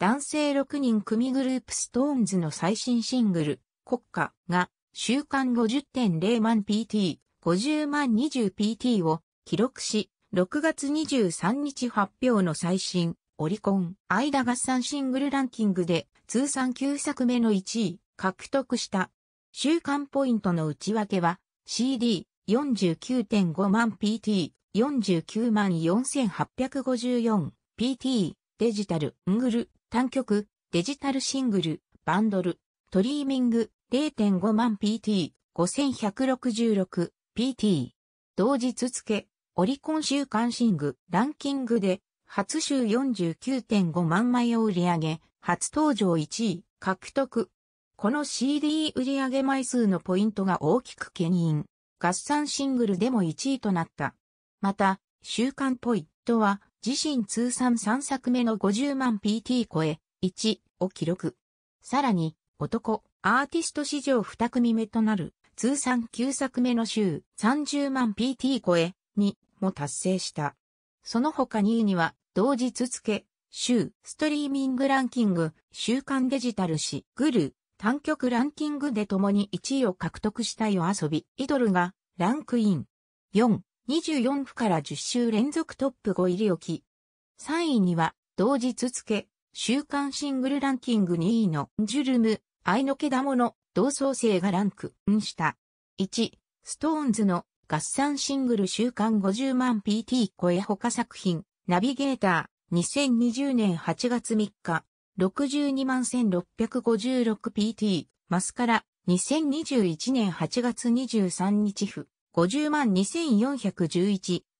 男性6人組グループストーンズの最新シングル、国歌が、週間50.0万 PT、50万 20PT を記録し、6月23日発表の最新、オリコン、間合算シングルランキングで、通算9作目の1位、獲得した。週間ポイントの内訳は、CD、49.5万 PT、49万 4854PT、デジタル、ングル、単曲、デジタルシングル、バンドル、トリーミング、0.5万 PT、5166PT。PT 同日付、オリコン週間シング、ランキングで、初週49.5万枚を売り上げ、初登場1位、獲得。この CD 売上枚数のポイントが大きく牽引。合算シングルでも1位となった。また、週刊ポイントは、自身通算3作目の50万 PT 超え、1を記録。さらに、男、アーティスト史上2組目となる、通算9作目の週30万 PT 超え、2も達成した。その他2位には、同日付、週、ストリーミングランキング、週刊デジタル誌、グルー、単曲ランキングで共に1位を獲得した夜遊び、イドルが、ランクイン。4、24区から10週連続トップ5入り置き。3位には、同日付、週刊シングルランキング2位のジュルム、愛のダモの同窓生がランクインした。1、ストーンズの合算シングル週間50万 PT 超え他作品、ナビゲーター、2020年8月3日、62万 1656PT、マスカラ、2021年8月23日付。50万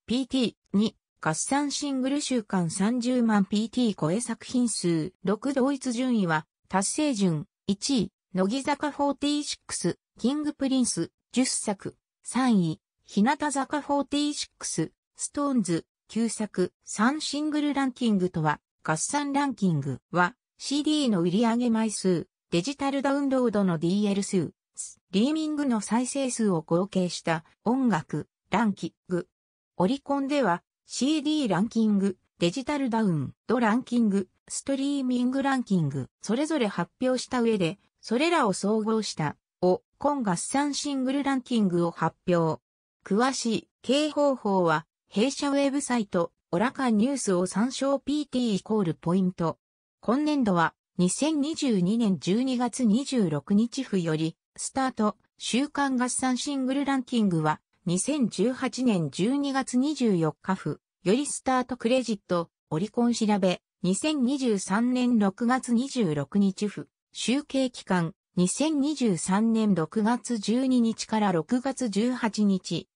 2411PT2 合算シングル週間30万 PT 超え作品数6同一順位は達成順1位乃木坂46キングプリンス10作3位日向坂46ストーンズ9作3シングルランキングとは合算ランキングは CD の売上枚数デジタルダウンロードの DL 数スリーミングの再生数を合計した音楽、ランキング。オリコンでは CD ランキング、デジタルダウンドランキング、ストリーミングランキング、それぞれ発表した上で、それらを総合したを今合算シングルランキングを発表。詳しい経営方法は、弊社ウェブサイト、オラカニュースを参照 PT イコールポイント。今年度は、2022年12月26日付より、スタート、週刊合算シングルランキングは、2018年12月24日付、よりスタートクレジット、オリコン調べ、2023年6月26日付、集計期間、2023年6月12日から6月18日、